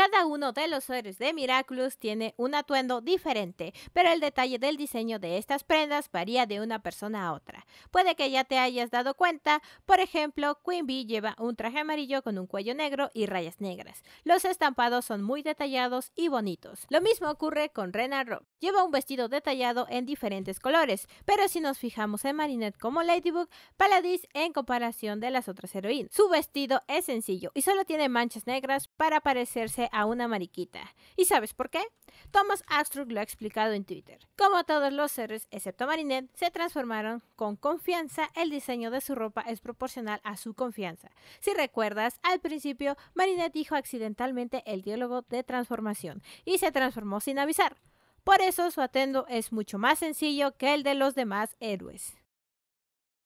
Cada uno de los héroes de Miraculous tiene un atuendo diferente, pero el detalle del diseño de estas prendas varía de una persona a otra. Puede que ya te hayas dado cuenta, por ejemplo, Queen Bee lleva un traje amarillo con un cuello negro y rayas negras. Los estampados son muy detallados y bonitos. Lo mismo ocurre con Rena Rob. Lleva un vestido detallado en diferentes colores, pero si nos fijamos en Marinette como Ladybug, Paladis en comparación de las otras heroínas. Su vestido es sencillo y solo tiene manchas negras para parecerse a una mariquita. ¿Y sabes por qué? Thomas Astruc lo ha explicado en Twitter. Como todos los seres, excepto Marinette, se transformaron con confianza, el diseño de su ropa es proporcional a su confianza. Si recuerdas, al principio, Marinette dijo accidentalmente el diálogo de transformación y se transformó sin avisar. Por eso su atendo es mucho más sencillo que el de los demás héroes.